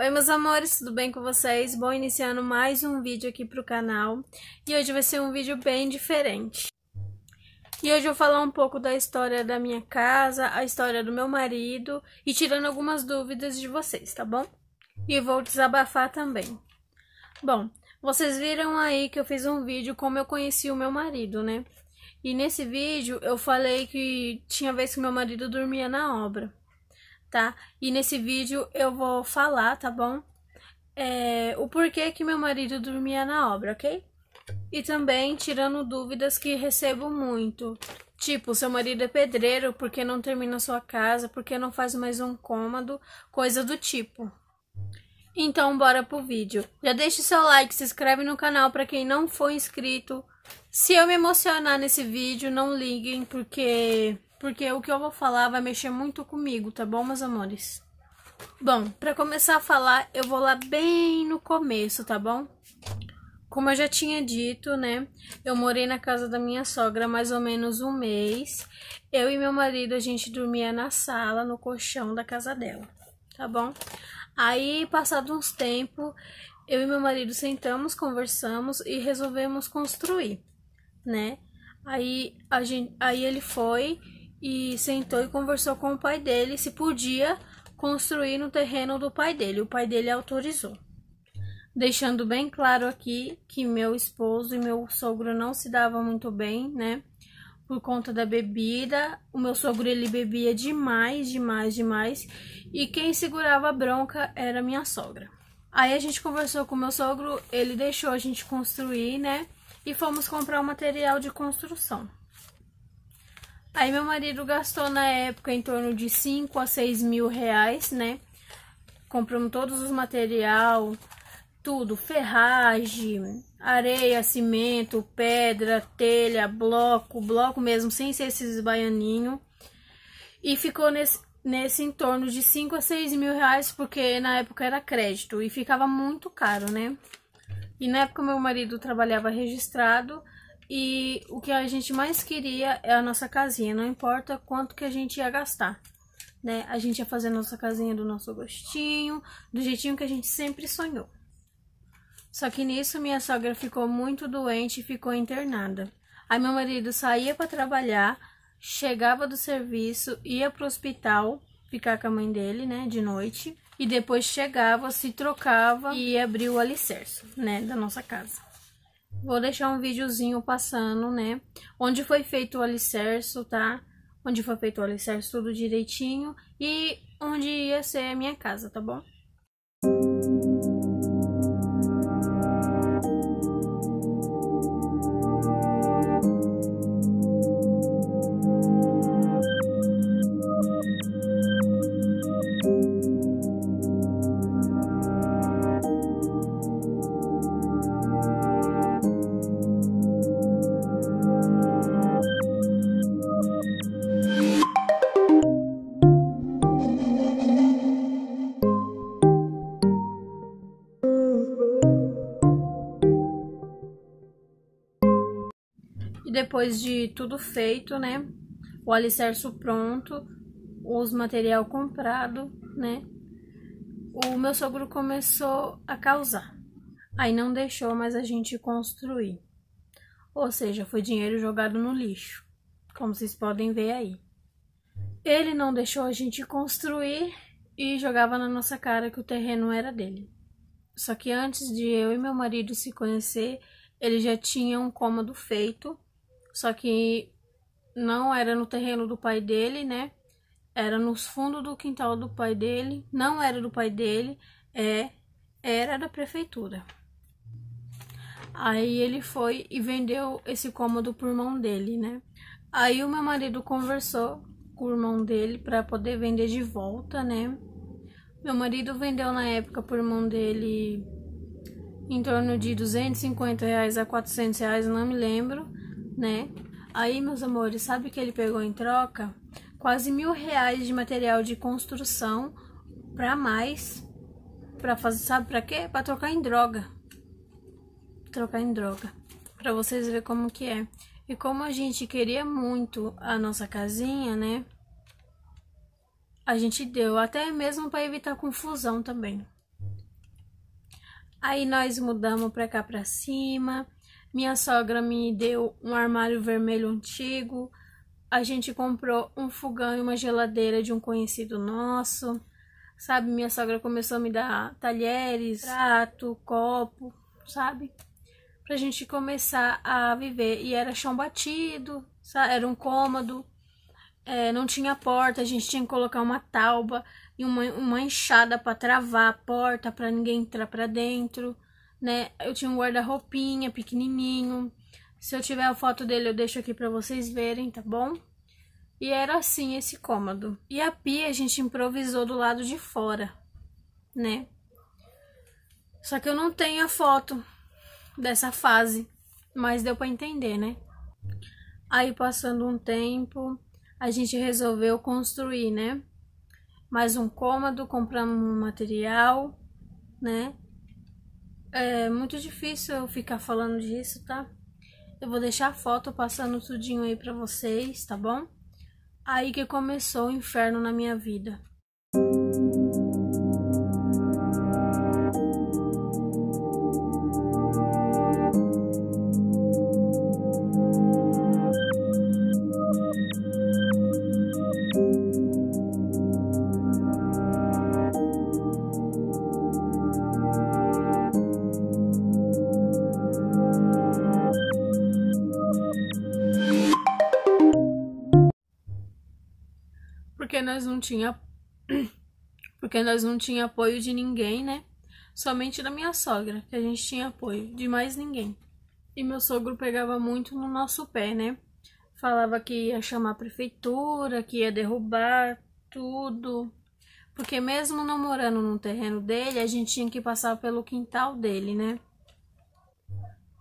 Oi meus amores, tudo bem com vocês? Bom, iniciando mais um vídeo aqui pro canal e hoje vai ser um vídeo bem diferente. E hoje eu vou falar um pouco da história da minha casa, a história do meu marido e tirando algumas dúvidas de vocês, tá bom? E vou desabafar também. Bom, vocês viram aí que eu fiz um vídeo como eu conheci o meu marido, né? E nesse vídeo eu falei que tinha vez que meu marido dormia na obra tá? E nesse vídeo eu vou falar, tá bom? É, o porquê que meu marido dormia na obra, ok? E também tirando dúvidas que recebo muito. Tipo, seu marido é pedreiro, por que não termina sua casa? Por que não faz mais um cômodo? Coisa do tipo. Então, bora pro vídeo. Já deixe seu like, se inscreve no canal para quem não for inscrito. Se eu me emocionar nesse vídeo, não liguem, porque porque o que eu vou falar vai mexer muito comigo, tá bom, meus amores? Bom, para começar a falar, eu vou lá bem no começo, tá bom? Como eu já tinha dito, né? Eu morei na casa da minha sogra mais ou menos um mês. Eu e meu marido, a gente dormia na sala, no colchão da casa dela, tá bom? Aí, passado uns tempos, eu e meu marido sentamos, conversamos e resolvemos construir, né? Aí, a gente, aí ele foi e sentou e conversou com o pai dele se podia construir no terreno do pai dele. O pai dele autorizou. Deixando bem claro aqui que meu esposo e meu sogro não se davam muito bem, né? Por conta da bebida. O meu sogro ele bebia demais, demais, demais. E quem segurava a bronca era minha sogra. Aí a gente conversou com meu sogro, ele deixou a gente construir, né? E fomos comprar o material de construção. Aí meu marido gastou na época em torno de 5 a 6 mil reais, né? Compramos todos os material, tudo, ferragem, areia, cimento, pedra, telha, bloco, bloco mesmo, sem ser esses baianinho. E ficou nesse, nesse em torno de 5 a 6 mil reais, porque na época era crédito e ficava muito caro, né? E na época meu marido trabalhava registrado, e o que a gente mais queria é a nossa casinha, não importa quanto que a gente ia gastar, né? A gente ia fazer a nossa casinha do nosso gostinho, do jeitinho que a gente sempre sonhou. Só que nisso minha sogra ficou muito doente e ficou internada. Aí meu marido saía para trabalhar, chegava do serviço, ia pro hospital ficar com a mãe dele, né, de noite, e depois chegava, se trocava e abria o alicerce, né, da nossa casa. Vou deixar um videozinho passando, né? Onde foi feito o alicerce, tá? Onde foi feito o alicerce, tudo direitinho. E onde ia ser a minha casa, tá bom? depois de tudo feito, né? O alicerce pronto, os material comprado, né? O meu sogro começou a causar. Aí não deixou mais a gente construir. Ou seja, foi dinheiro jogado no lixo, como vocês podem ver aí. Ele não deixou a gente construir e jogava na nossa cara que o terreno era dele. Só que antes de eu e meu marido se conhecer, ele já tinha um cômodo feito só que não era no terreno do pai dele, né? Era nos fundos do quintal do pai dele. Não era do pai dele, é, era da prefeitura. Aí ele foi e vendeu esse cômodo por mão dele, né? Aí o meu marido conversou com o irmão dele para poder vender de volta, né? Meu marido vendeu na época por mão dele em torno de 250 reais a 400 reais, não me lembro né? Aí, meus amores, sabe o que ele pegou em troca? Quase mil reais de material de construção pra mais. Pra fazer, sabe pra quê? Pra trocar em droga. Trocar em droga. Pra vocês verem como que é. E como a gente queria muito a nossa casinha, né? A gente deu, até mesmo para evitar confusão também. Aí nós mudamos para cá para cima. Minha sogra me deu um armário vermelho antigo. A gente comprou um fogão e uma geladeira de um conhecido nosso. Sabe, minha sogra começou a me dar talheres, prato, copo, sabe? Pra gente começar a viver. E era chão batido, sabe? era um cômodo. É, não tinha porta, a gente tinha que colocar uma tauba e uma, uma enxada para travar a porta, para ninguém entrar para dentro né? Eu tinha um guarda-roupinha pequenininho. Se eu tiver a foto dele, eu deixo aqui para vocês verem, tá bom? E era assim esse cômodo. E a pia a gente improvisou do lado de fora, né? Só que eu não tenho a foto dessa fase, mas deu para entender, né? Aí passando um tempo, a gente resolveu construir, né? Mais um cômodo, compramos um material, né? É muito difícil eu ficar falando disso, tá? Eu vou deixar a foto passando tudinho aí pra vocês, tá bom? Aí que começou o inferno na minha vida. porque nós não tinha porque nós não tinha apoio de ninguém, né? Somente da minha sogra, que a gente tinha apoio, de mais ninguém. E meu sogro pegava muito no nosso pé, né? Falava que ia chamar a prefeitura, que ia derrubar tudo. Porque mesmo não morando no terreno dele, a gente tinha que passar pelo quintal dele, né?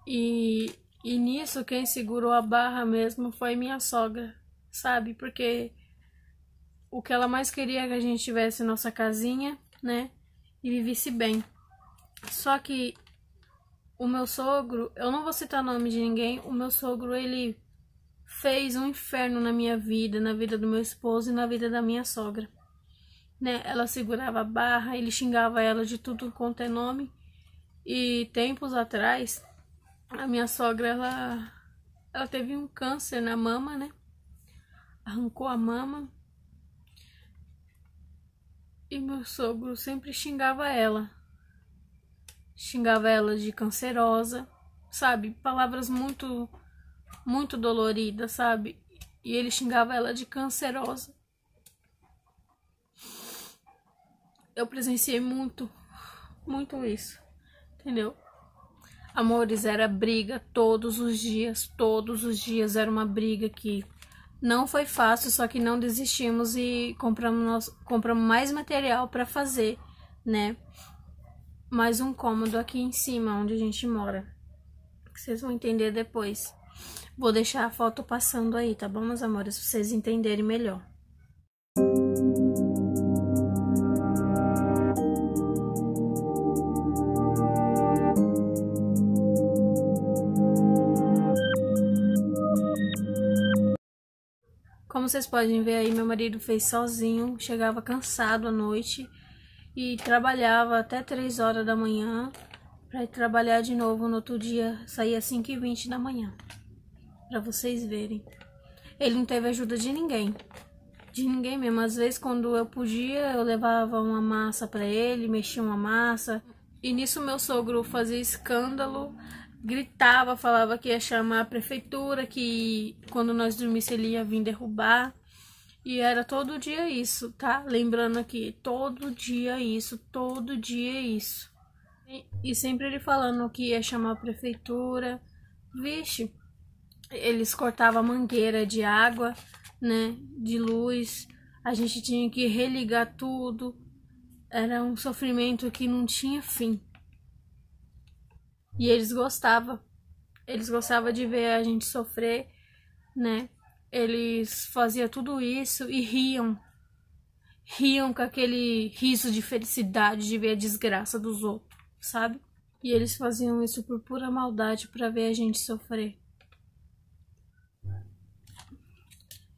E, e nisso quem segurou a barra mesmo foi minha sogra, sabe? Porque o que ela mais queria é que a gente tivesse nossa casinha, né? E vivesse bem. Só que o meu sogro, eu não vou citar o nome de ninguém, o meu sogro, ele fez um inferno na minha vida, na vida do meu esposo e na vida da minha sogra. Né? Ela segurava a barra, ele xingava ela de tudo quanto é nome. E tempos atrás, a minha sogra, ela, ela teve um câncer na mama, né? Arrancou a mama e meu sogro sempre xingava ela. Xingava ela de cancerosa, sabe? Palavras muito, muito doloridas, sabe? E ele xingava ela de cancerosa. Eu presenciei muito, muito isso, entendeu? Amores, era briga todos os dias, todos os dias era uma briga que não foi fácil, só que não desistimos e compramos, compramos mais material para fazer, né? Mais um cômodo aqui em cima, onde a gente mora. vocês vão entender depois. Vou deixar a foto passando aí, tá bom, meus amores? Pra vocês entenderem melhor. Como vocês podem ver aí, meu marido fez sozinho, chegava cansado à noite e trabalhava até 3 horas da manhã para ir trabalhar de novo no outro dia, saía às 5h20 da manhã, para vocês verem. Ele não teve ajuda de ninguém, de ninguém mesmo. Às vezes, quando eu podia, eu levava uma massa para ele, mexia uma massa. E nisso meu sogro fazia escândalo, gritava, falava que ia chamar a prefeitura, que quando nós dormisse ele ia vir derrubar. E era todo dia isso, tá? Lembrando aqui, todo dia isso, todo dia isso. E, e sempre ele falando que ia chamar a prefeitura. Vixe, eles cortavam a mangueira de água, né? De luz. A gente tinha que religar tudo. Era um sofrimento que não tinha fim. E eles gostavam. Eles gostavam de ver a gente sofrer, né? Eles faziam tudo isso e riam. Riam com aquele riso de felicidade de ver a desgraça dos outros, sabe? E eles faziam isso por pura maldade para ver a gente sofrer.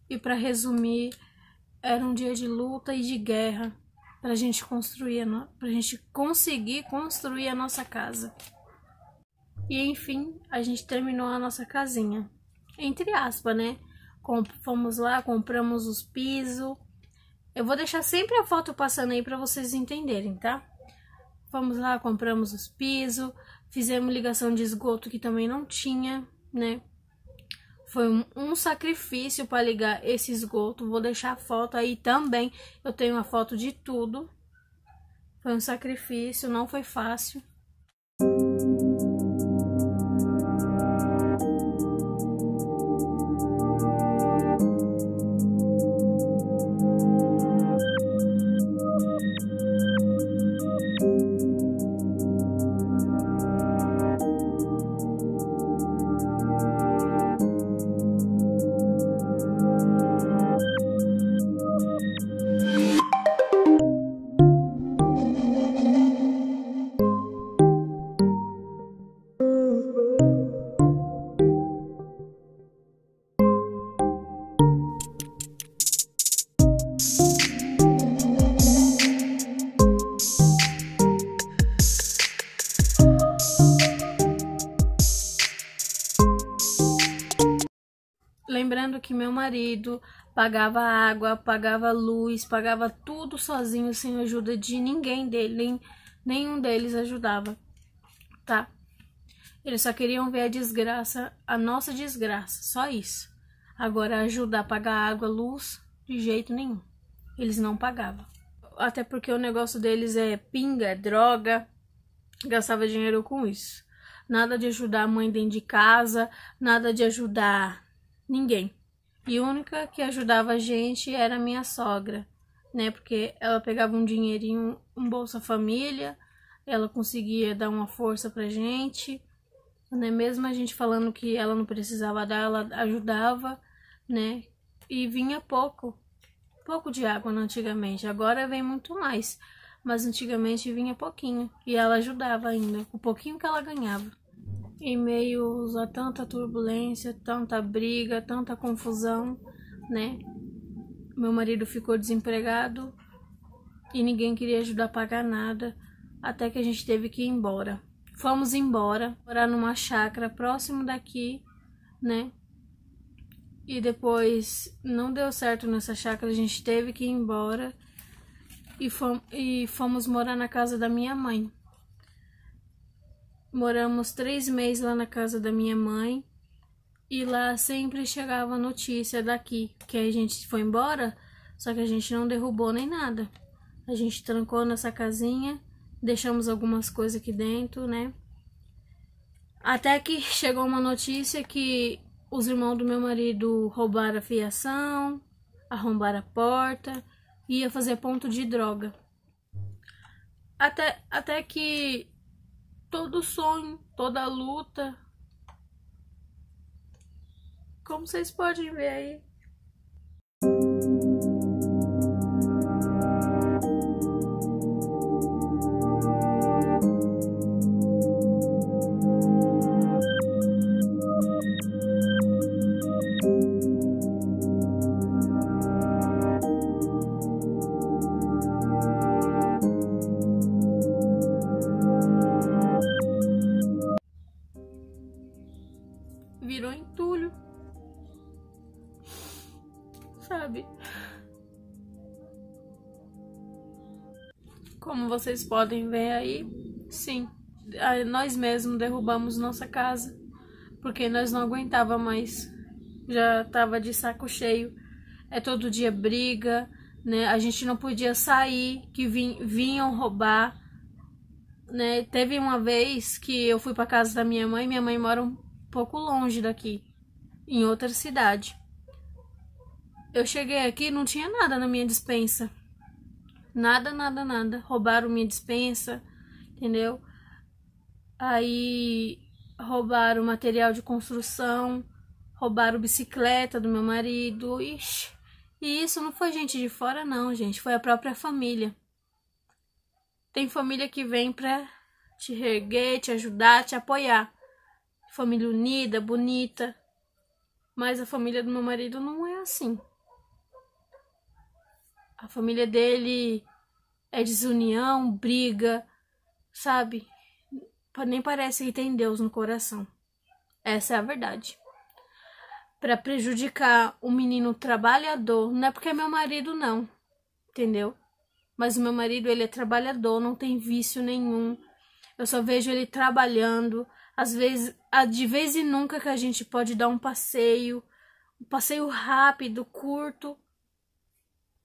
E para resumir, era um dia de luta e de guerra para gente construir, para gente conseguir construir a nossa casa. E enfim, a gente terminou a nossa casinha. Entre aspas, né? Com, fomos lá, compramos os pisos. Eu vou deixar sempre a foto passando aí para vocês entenderem, tá? Fomos lá, compramos os pisos, fizemos ligação de esgoto que também não tinha, né? Foi um, um sacrifício para ligar esse esgoto. Vou deixar a foto aí também. Eu tenho a foto de tudo. Foi um sacrifício, não foi fácil. lembrando que meu marido pagava água, pagava luz, pagava tudo sozinho, sem ajuda de ninguém dele, nem, nenhum deles ajudava, tá? Eles só queriam ver a desgraça, a nossa desgraça, só isso. Agora, ajudar a pagar água, luz, de jeito nenhum. Eles não pagavam. Até porque o negócio deles é pinga, é droga, gastava dinheiro com isso. Nada de ajudar a mãe dentro de casa, nada de ajudar ninguém. E a única que ajudava a gente era a minha sogra, né? Porque ela pegava um dinheirinho, um Bolsa Família, ela conseguia dar uma força pra gente, né? Mesmo a gente falando que ela não precisava dar, ela ajudava, né? E vinha pouco, pouco de água antigamente, agora vem muito mais, mas antigamente vinha pouquinho e ela ajudava ainda, o pouquinho que ela ganhava em meio a tanta turbulência, tanta briga, tanta confusão, né? Meu marido ficou desempregado e ninguém queria ajudar a pagar nada, até que a gente teve que ir embora. Fomos embora, morar numa chácara próximo daqui, né? E depois não deu certo nessa chácara, a gente teve que ir embora e fomos, e fomos morar na casa da minha mãe. Moramos três meses lá na casa da minha mãe e lá sempre chegava notícia daqui que a gente foi embora, só que a gente não derrubou nem nada. A gente trancou nossa casinha, deixamos algumas coisas aqui dentro, né? Até que chegou uma notícia que os irmãos do meu marido roubaram a fiação, arrombaram a porta ia fazer ponto de droga. Até, até que todo sonho, toda luta. Como vocês podem ver aí, vocês podem ver aí, sim, nós mesmos derrubamos nossa casa porque nós não aguentava mais. Já tava de saco cheio. É todo dia briga, né? A gente não podia sair, que vin vinham roubar, né? Teve uma vez que eu fui para casa da minha mãe, minha mãe mora um pouco longe daqui, em outra cidade. Eu cheguei aqui, não tinha nada na minha dispensa. Nada, nada, nada. Roubaram minha dispensa, entendeu? Aí roubaram material de construção, roubaram bicicleta do meu marido. Ixi. E isso não foi gente de fora, não, gente. Foi a própria família. Tem família que vem pra te reerguer, te ajudar, te apoiar. Família unida, bonita. Mas a família do meu marido não é assim. A família dele é desunião, briga, sabe? Nem parece que tem Deus no coração. Essa é a verdade. Para prejudicar o menino trabalhador, não é porque é meu marido, não, entendeu? Mas o meu marido, ele é trabalhador, não tem vício nenhum. Eu só vejo ele trabalhando. Às vezes, de vez em nunca que a gente pode dar um passeio, um passeio rápido, curto,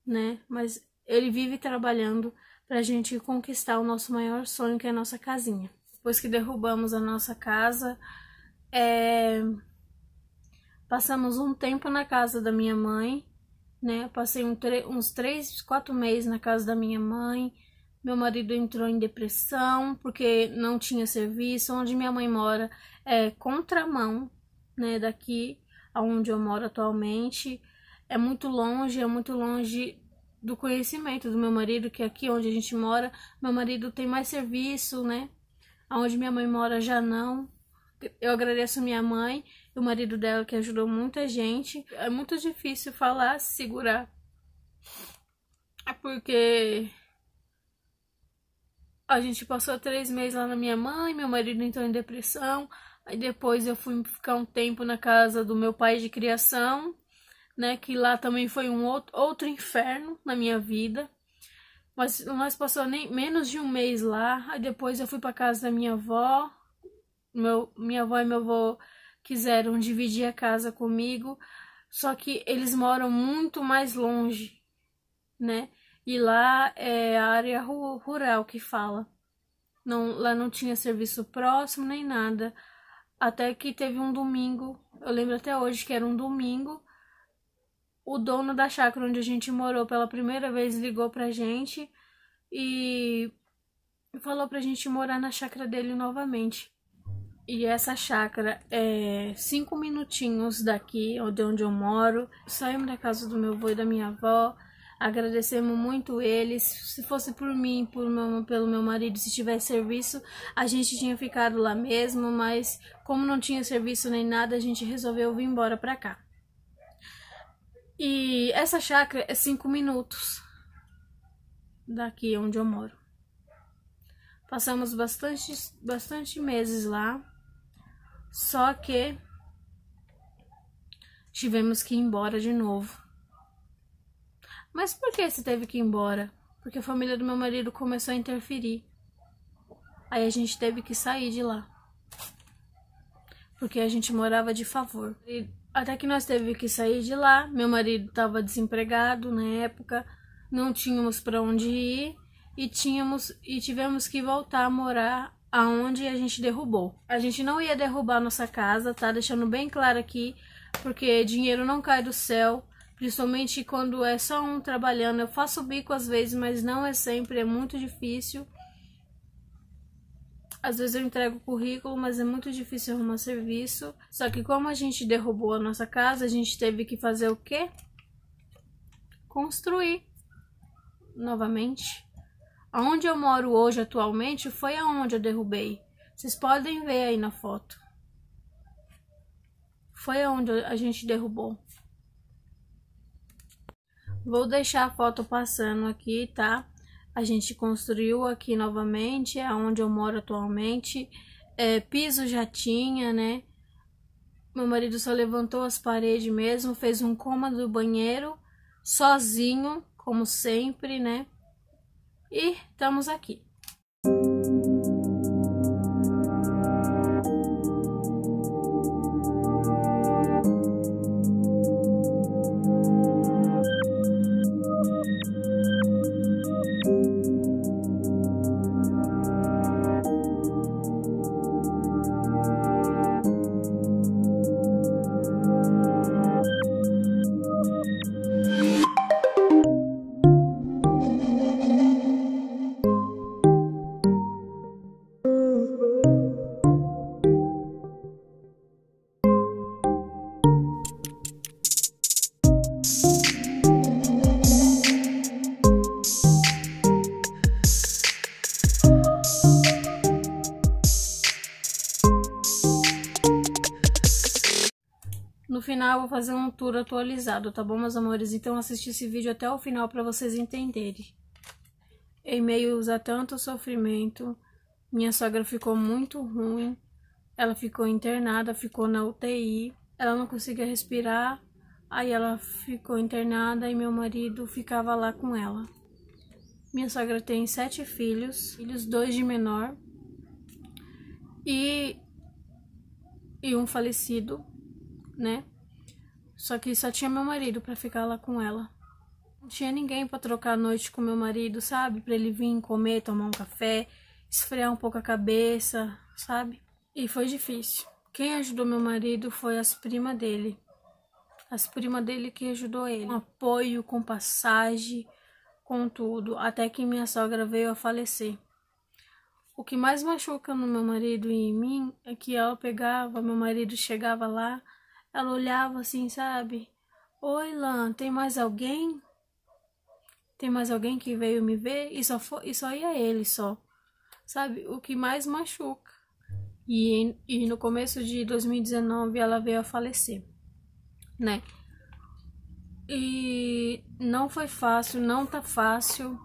né? Mas ele vive trabalhando para a gente conquistar o nosso maior sonho, que é a nossa casinha. Depois que derrubamos a nossa casa, é... passamos um tempo na casa da minha mãe, né? Passei um uns três, quatro meses na casa da minha mãe. Meu marido entrou em depressão porque não tinha serviço. Onde minha mãe mora é contramão, né? Daqui aonde eu moro atualmente. É muito longe, é muito longe do conhecimento do meu marido, que aqui onde a gente mora, meu marido tem mais serviço, né? Aonde minha mãe mora já não. Eu agradeço minha mãe e o marido dela que ajudou muita gente. É muito difícil falar, se segurar. É porque a gente passou três meses lá na minha mãe, meu marido entrou em depressão. Aí depois eu fui ficar um tempo na casa do meu pai de criação né? Que lá também foi um outro, outro inferno na minha vida. Mas nós passou nem menos de um mês lá. Aí depois eu fui para casa da minha avó. Meu, minha avó e meu avô quiseram dividir a casa comigo, só que eles moram muito mais longe, né? E lá é a área rural que fala. Não, lá não tinha serviço próximo nem nada. Até que teve um domingo, eu lembro até hoje que era um domingo, o dono da chácara onde a gente morou pela primeira vez ligou pra gente e falou pra gente morar na chácara dele novamente. E essa chácara é cinco minutinhos daqui, é de onde eu moro. Saímos da casa do meu avô e da minha avó. Agradecemos muito eles. Se fosse por mim, por meu, pelo meu marido, se tivesse serviço, a gente tinha ficado lá mesmo. Mas como não tinha serviço nem nada, a gente resolveu vir embora pra cá. E essa chácara é cinco minutos daqui onde eu moro. Passamos bastante, bastante meses lá, só que tivemos que ir embora de novo. Mas por que você teve que ir embora? Porque a família do meu marido começou a interferir. Aí a gente teve que sair de lá. Porque a gente morava de favor. E até que nós teve que sair de lá. Meu marido estava desempregado na época, não tínhamos para onde ir e tínhamos e tivemos que voltar a morar aonde a gente derrubou. A gente não ia derrubar nossa casa, tá deixando bem claro aqui, porque dinheiro não cai do céu, principalmente quando é só um trabalhando. Eu faço bico às vezes, mas não é sempre, é muito difícil. Às vezes eu entrego currículo, mas é muito difícil arrumar serviço. Só que como a gente derrubou a nossa casa, a gente teve que fazer o quê? Construir novamente. Aonde eu moro hoje atualmente foi aonde eu derrubei. Vocês podem ver aí na foto. Foi aonde a gente derrubou. Vou deixar a foto passando aqui, tá? a gente construiu aqui novamente, é onde eu moro atualmente. É, piso já tinha, né? Meu marido só levantou as paredes mesmo, fez um cômodo do banheiro, sozinho, como sempre, né? E estamos aqui. No final eu vou fazer um tour atualizado, tá bom, meus amores? Então assisti esse vídeo até o final para vocês entenderem. Em meio a tanto sofrimento, minha sogra ficou muito ruim. Ela ficou internada, ficou na UTI. Ela não conseguia respirar. Aí ela ficou internada e meu marido ficava lá com ela. Minha sogra tem sete filhos, filhos dois de menor e, e um falecido né? Só que só tinha meu marido para ficar lá com ela. Não tinha ninguém para trocar a noite com meu marido, sabe? Para ele vir comer, tomar um café, esfriar um pouco a cabeça, sabe? E foi difícil. Quem ajudou meu marido foi as primas dele. As primas dele que ajudou ele. Com apoio, com passagem, com tudo. Até que minha sogra veio a falecer. O que mais machuca no meu marido e em mim é que ela pegava, meu marido chegava lá, ela olhava assim, sabe? Oi, Lan, tem mais alguém? Tem mais alguém que veio me ver? E só, foi, e só ia ele só. Sabe? O que mais machuca. E, e no começo de 2019 ela veio a falecer, né? E não foi fácil, não tá fácil.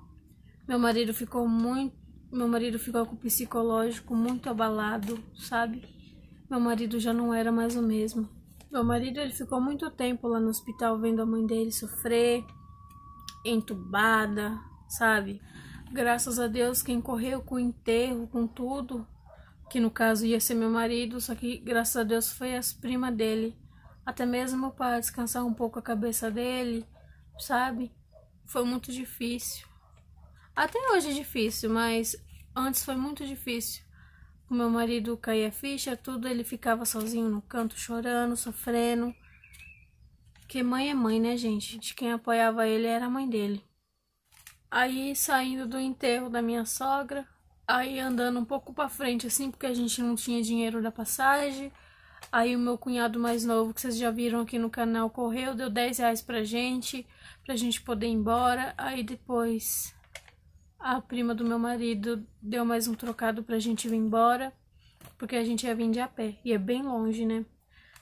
Meu marido ficou muito. Meu marido ficou com o psicológico muito abalado, sabe? Meu marido já não era mais o mesmo. Meu marido ele ficou muito tempo lá no hospital vendo a mãe dele sofrer, entubada, sabe? Graças a Deus quem correu com o enterro, com tudo, que no caso ia ser meu marido, só que graças a Deus foi as primas dele, até mesmo para descansar um pouco a cabeça dele, sabe? Foi muito difícil. Até hoje é difícil, mas antes foi muito difícil. O meu marido caía ficha, tudo, ele ficava sozinho no canto, chorando, sofrendo. Porque mãe é mãe, né, gente? De quem apoiava ele era a mãe dele. Aí, saindo do enterro da minha sogra, aí andando um pouco para frente, assim, porque a gente não tinha dinheiro da passagem. Aí o meu cunhado mais novo, que vocês já viram aqui no canal, correu, deu 10 reais pra gente, pra gente poder ir embora. Aí depois a prima do meu marido deu mais um trocado pra gente ir embora, porque a gente ia vir de a pé, e é bem longe, né?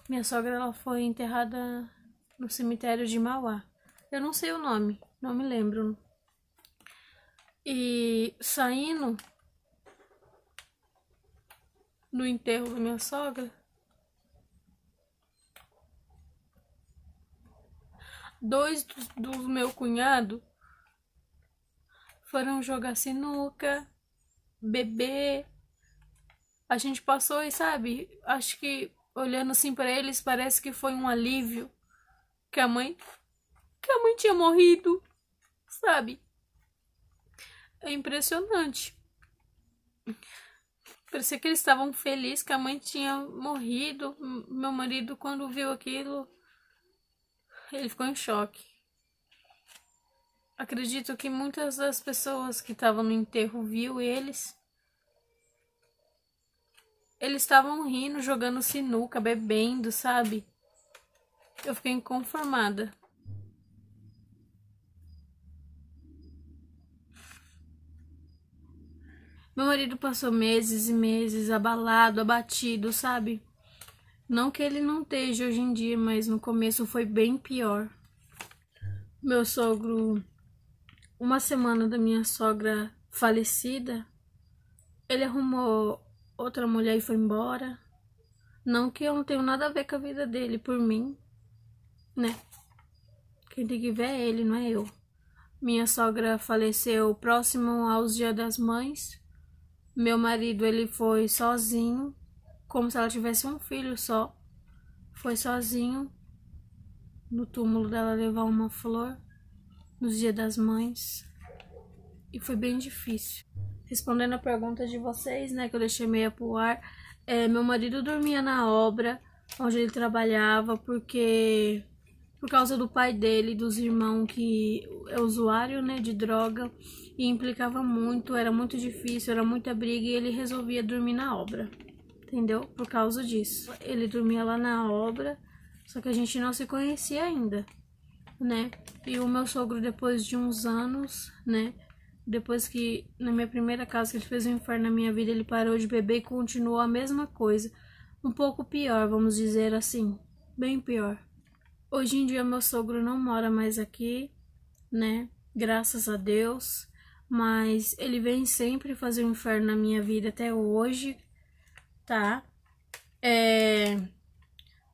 Minha sogra ela foi enterrada no cemitério de Mauá. Eu não sei o nome, não me lembro. E saindo do enterro da minha sogra, dois dos do meu cunhado foram jogar sinuca, beber. A gente passou e sabe, acho que olhando assim para eles parece que foi um alívio que a mãe que a mãe tinha morrido, sabe? É impressionante. Parecia que eles estavam felizes que a mãe tinha morrido. Meu marido, quando viu aquilo, ele ficou em choque. Acredito que muitas das pessoas que estavam no enterro viu eles. Eles estavam rindo, jogando sinuca, bebendo, sabe? Eu fiquei inconformada. Meu marido passou meses e meses abalado, abatido, sabe? Não que ele não esteja hoje em dia, mas no começo foi bem pior. Meu sogro uma semana da minha sogra falecida, ele arrumou outra mulher e foi embora. Não que eu não tenho nada a ver com a vida dele por mim, né? Quem tem que ver é ele, não é eu. Minha sogra faleceu próximo aos Dia das Mães. Meu marido, ele foi sozinho, como se ela tivesse um filho só. Foi sozinho no túmulo dela levar uma flor do Dia das Mães e foi bem difícil. Respondendo a pergunta de vocês, né, que eu deixei meia pro ar, é, meu marido dormia na obra onde ele trabalhava porque por causa do pai dele, dos irmãos que é usuário, né, de droga e implicava muito, era muito difícil, era muita briga e ele resolvia dormir na obra. Entendeu? Por causa disso. Ele dormia lá na obra, só que a gente não se conhecia ainda né? E o meu sogro, depois de uns anos, né? Depois que, na minha primeira casa, que ele fez um inferno na minha vida, ele parou de beber e continuou a mesma coisa. Um pouco pior, vamos dizer assim. Bem pior. Hoje em dia, meu sogro não mora mais aqui, né? Graças a Deus. Mas ele vem sempre fazer um inferno na minha vida até hoje, tá? É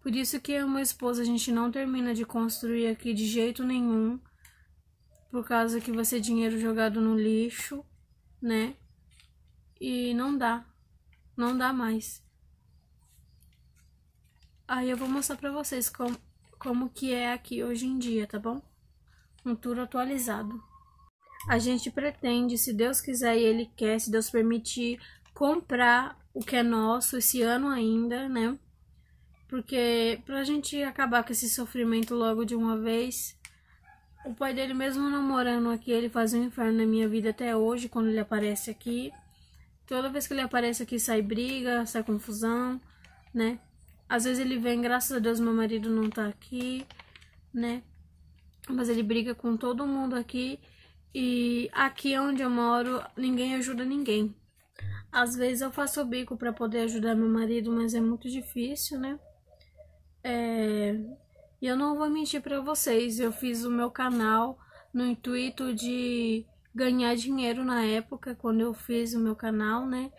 por isso que eu e esposa a gente não termina de construir aqui de jeito nenhum, por causa que vai ser dinheiro jogado no lixo, né? E não dá, não dá mais. Aí eu vou mostrar pra vocês como, como que é aqui hoje em dia, tá bom? Um tour atualizado. A gente pretende, se Deus quiser e Ele quer, se Deus permitir, comprar o que é nosso esse ano ainda, né? Porque pra gente acabar com esse sofrimento logo de uma vez, o pai dele, mesmo não morando aqui, ele faz um inferno na minha vida até hoje, quando ele aparece aqui. Toda vez que ele aparece aqui, sai briga, sai confusão, né? Às vezes ele vem, graças a Deus, meu marido não tá aqui, né? Mas ele briga com todo mundo aqui. E aqui onde eu moro, ninguém ajuda ninguém. Às vezes eu faço o bico para poder ajudar meu marido, mas é muito difícil, né? É... E eu não vou mentir para vocês, eu fiz o meu canal no intuito de ganhar dinheiro na época, quando eu fiz o meu canal, né?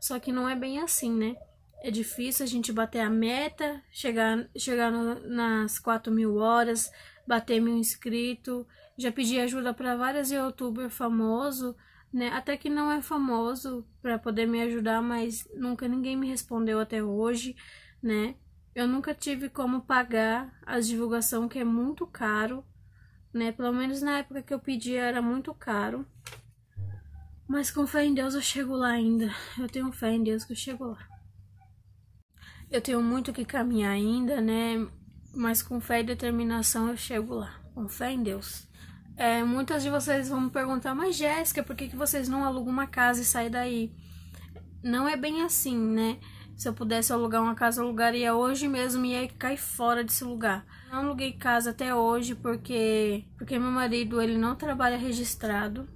Só que não é bem assim, né? É difícil a gente bater a meta, chegar, chegar no, nas 4 mil horas, bater mil inscritos. Já pedi ajuda para vários youtubers famosos, né? Até que não é famoso para poder me ajudar, mas nunca ninguém me respondeu até hoje, né? eu nunca tive como pagar a divulgação, que é muito caro, né? Pelo menos na época que eu pedi era muito caro. Mas com fé em Deus eu chego lá ainda. Eu tenho fé em Deus que eu chego lá. Eu tenho muito que caminhar ainda, né? Mas com fé e determinação eu chego lá. Com fé em Deus. É, muitas de vocês vão me perguntar, mas Jéssica, por que, que vocês não alugam uma casa e saem daí? Não é bem assim, né? Se eu pudesse alugar uma casa, alugaria hoje mesmo e ia cair fora desse lugar. Não aluguei casa até hoje porque porque meu marido ele não trabalha registrado.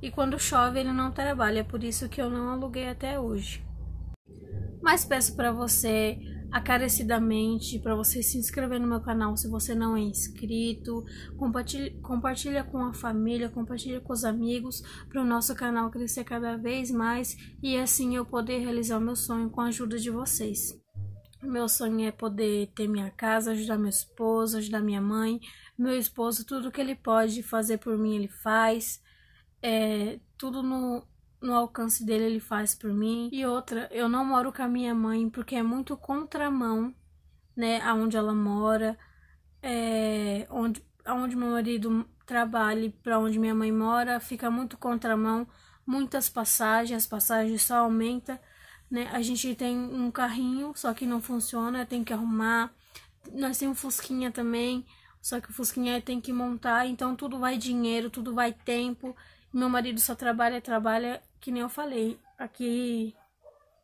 E quando chove ele não trabalha, é por isso que eu não aluguei até hoje. Mas peço para você acarecidamente para você se inscrever no meu canal se você não é inscrito, compartilha, compartilha com a família, compartilha com os amigos para o nosso canal crescer cada vez mais e assim eu poder realizar o meu sonho com a ajuda de vocês. Meu sonho é poder ter minha casa, ajudar meu esposo, ajudar minha mãe, meu esposo, tudo que ele pode fazer por mim ele faz, é, tudo no, no alcance dele ele faz por mim. E outra, eu não moro com a minha mãe porque é muito contramão, né, aonde ela mora, é, onde aonde meu marido trabalha, para onde minha mãe mora, fica muito contramão, muitas passagens, as passagens só aumenta, né? A gente tem um carrinho, só que não funciona, tem que arrumar. Nós temos um fusquinha também, só que o fusquinha tem que montar, então tudo vai dinheiro, tudo vai tempo. Meu marido só trabalha, trabalha que nem eu falei, aqui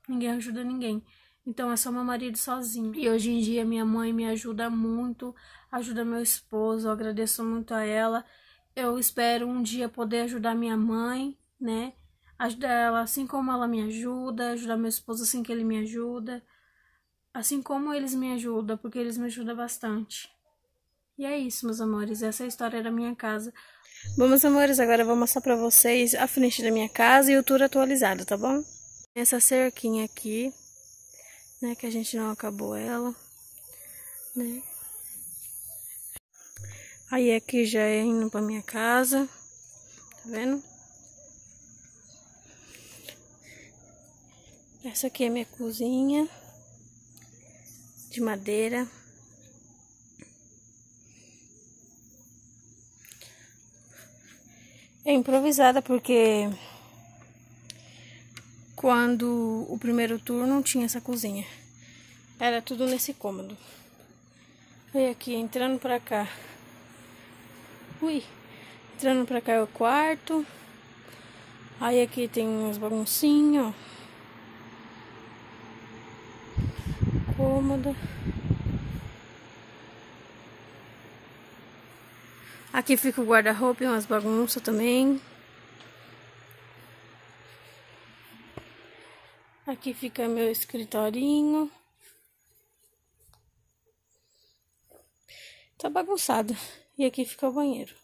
ninguém ajuda ninguém. Então é só meu marido sozinho. E hoje em dia minha mãe me ajuda muito, ajuda meu esposo, eu agradeço muito a ela. Eu espero um dia poder ajudar minha mãe, né? Ajudar ela assim como ela me ajuda, ajudar meu esposo assim que ele me ajuda. Assim como eles me ajudam, porque eles me ajudam bastante. E é isso, meus amores. Essa é a história da minha casa. Bom, meus amores, agora eu vou mostrar pra vocês a frente da minha casa e o tour atualizado, tá bom? Essa cerquinha aqui, né, que a gente não acabou ela, né? Aí aqui já é indo pra minha casa, tá vendo? Essa aqui é minha cozinha de madeira. É improvisada porque quando o primeiro turno tinha essa cozinha. Era tudo nesse cômodo. E aqui entrando para cá. Ui. Entrando para cá é o quarto. Aí aqui tem umas baguncinhas, ó. Cômodo. Aqui fica o guarda-roupa e umas bagunças também. Aqui fica meu escritorinho. Tá bagunçado. E aqui fica o banheiro.